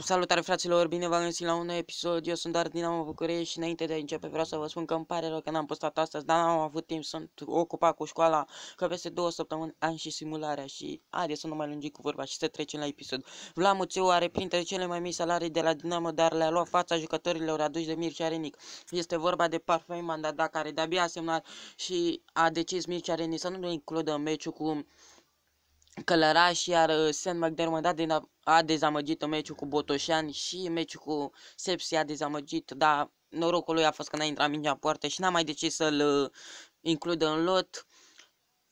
Salutare fraților, bine v-am găsit la un nou episod, eu sunt Dar Dinamo București și înainte de a începe vreau să vă spun că îmi pare rău că n-am postat astăzi, dar n-am avut timp, sunt ocupat cu școala, că peste două săptămâni am și simularea și haide să nu mai lungim cu vorba și să trecem la episod. Vlamuțeu are printre cele mai mici salarii de la Dinamo, dar le-a luat fața jucătorilor aduși de Mircea Renic. Este vorba de Parfum Mandada care de-abia a semnat și a decis Mircea Renic să nu-l includă în meciul cu Călăraș, iar uh, Sen McDermott a, a dezamăgit în meciul cu Botoșan și meciul cu Sepsi a dezamăgit, dar norocul lui a fost că n-a intrat mingea în poartă și n-a mai decis să-l uh, includă în lot.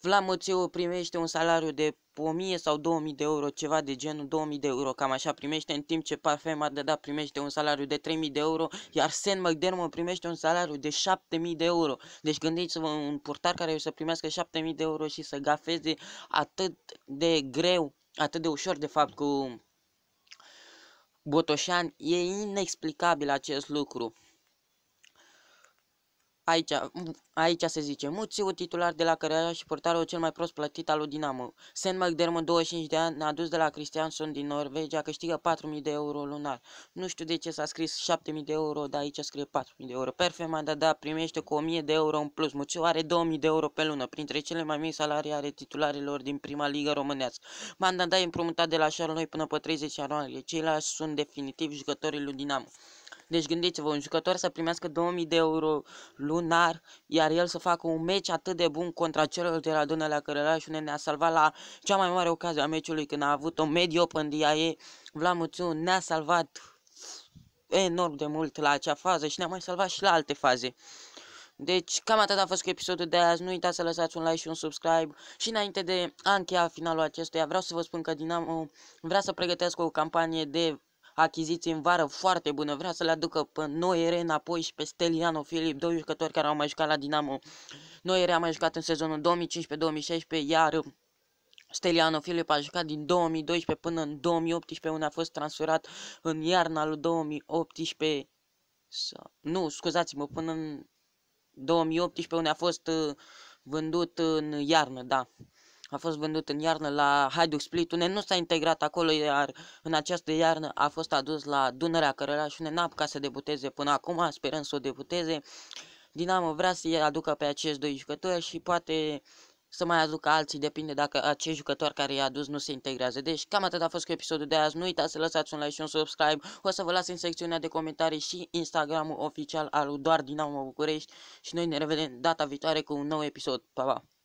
Vlamuțiu primește un salariu de 1000 sau 2000 de euro, ceva de genul, 2000 de euro, cam așa primește, în timp ce Parfum Ardeda primește un salariu de 3000 de euro, iar Sen McDermott primește un salariu de 7000 de euro. Deci gândiți-vă un portar care o să primească 7000 de euro și să gafeze atât de greu, atât de ușor de fapt cu Botoșan, e inexplicabil acest lucru. Aici, aici se zice, Muțiu, titular de la Căreaia și portarul cel mai prost plătit al lui Dinamo. Sen McDermott, 25 de ani, adus de la Cristianson din Norvegia, câștigă 4.000 de euro lunar. Nu știu de ce s-a scris 7.000 de euro, dar aici scrie 4.000 de euro. Perfect, da, da, primește cu 1.000 de euro în plus. Muțiu are 2.000 de euro pe lună, printre cele mai mici salarii ale titularilor din prima ligă românească. Mandanda e împrumutat de la Charleroi până pe 30 ianuarie. Ceilalți sunt definitiv jucătorii lui Dinamo. Deci gândiți-vă, un jucător să primească 2000 de euro lunar, iar el să facă un meci atât de bun contra celor de la Dunărea Cărăraș, unde ne-a salvat la cea mai mare ocazie a meciului când a avut o medie open DIA. Vlad ne-a salvat enorm de mult la acea fază și ne-a mai salvat și la alte faze. Deci cam atât a fost cu episodul de azi, nu uitați să lăsați un like și un subscribe și înainte de a încheia finalul acestuia vreau să vă spun că Dinamo vrea să pregătească o campanie de achiziții în vară foarte bună. Vrea să le aducă pe Noire înapoi și pe Steliano Filip, doi jucători care au mai jucat la Dinamo. Noire a mai jucat în sezonul 2015-2016, iar Steliano Filip a jucat din 2012 până în 2018, unde a fost transferat în iarna lui 2018. Sau, nu, scuzați-mă, până în 2018, unde a fost uh, vândut în iarnă, da a fost vândut în iarnă la Hajduk Split, unde nu s-a integrat acolo, iar în această iarnă a fost adus la Dunărea Cărăraș, unde n-a apucat să debuteze până acum, sperăm să o debuteze. Dinamo vrea să-i aducă pe acești doi jucători și poate să mai aducă alții, depinde dacă acești jucători care i-a adus nu se integrează. Deci cam atât a fost cu episodul de azi, nu uitați să lăsați un like și un subscribe, o să vă las în secțiunea de comentarii și Instagram-ul oficial al lui Doar Dinamo București și noi ne revedem data viitoare cu un nou episod. Pa, pa!